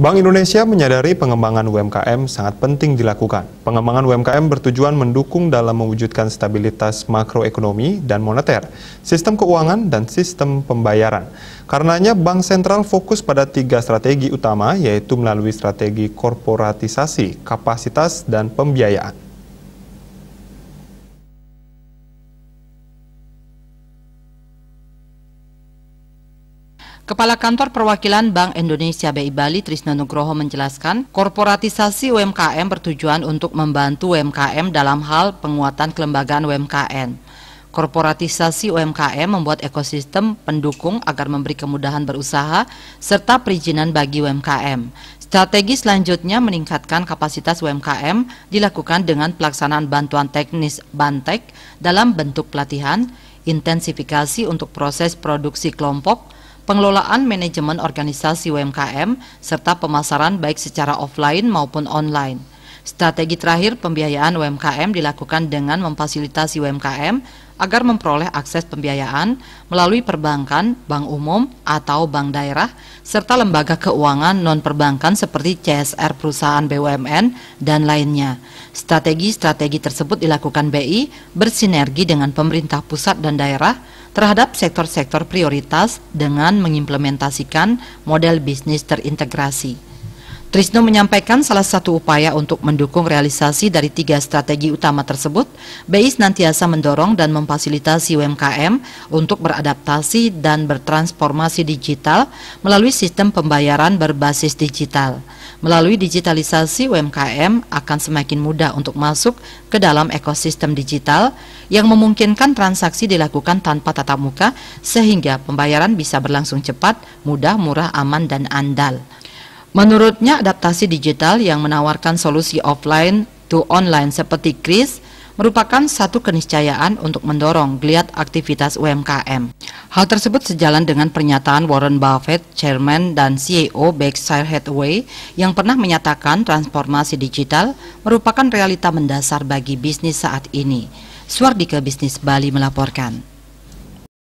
Bank Indonesia menyadari pengembangan UMKM sangat penting dilakukan. Pengembangan UMKM bertujuan mendukung dalam mewujudkan stabilitas makroekonomi dan moneter, sistem keuangan, dan sistem pembayaran. Karenanya, Bank Sentral fokus pada tiga strategi utama, yaitu melalui strategi korporatisasi, kapasitas, dan pembiayaan. Kepala Kantor Perwakilan Bank Indonesia BI Bali Trisna Nugroho menjelaskan, korporatisasi UMKM bertujuan untuk membantu UMKM dalam hal penguatan kelembagaan UMKM. Korporatisasi UMKM membuat ekosistem pendukung agar memberi kemudahan berusaha serta perizinan bagi UMKM. Strategi selanjutnya meningkatkan kapasitas UMKM dilakukan dengan pelaksanaan bantuan teknis Bantek dalam bentuk pelatihan, intensifikasi untuk proses produksi kelompok, pengelolaan manajemen organisasi UMKM, serta pemasaran baik secara offline maupun online. Strategi terakhir pembiayaan UMKM dilakukan dengan memfasilitasi UMKM agar memperoleh akses pembiayaan melalui perbankan, bank umum, atau bank daerah, serta lembaga keuangan non-perbankan seperti CSR perusahaan BUMN dan lainnya. Strategi-strategi tersebut dilakukan BI bersinergi dengan pemerintah pusat dan daerah terhadap sektor-sektor prioritas dengan mengimplementasikan model bisnis terintegrasi. Trisno menyampaikan salah satu upaya untuk mendukung realisasi dari tiga strategi utama tersebut, BI senantiasa mendorong dan memfasilitasi UMKM untuk beradaptasi dan bertransformasi digital melalui sistem pembayaran berbasis digital. Melalui digitalisasi UMKM akan semakin mudah untuk masuk ke dalam ekosistem digital yang memungkinkan transaksi dilakukan tanpa tatap muka sehingga pembayaran bisa berlangsung cepat, mudah, murah, aman, dan andal. Menurutnya adaptasi digital yang menawarkan solusi offline to online seperti Kris merupakan satu keniscayaan untuk mendorong geliat aktivitas UMKM. Hal tersebut sejalan dengan pernyataan Warren Buffett, Chairman dan CEO Berkshire Hathaway, yang pernah menyatakan transformasi digital merupakan realita mendasar bagi bisnis saat ini. Suardika Bisnis Bali melaporkan.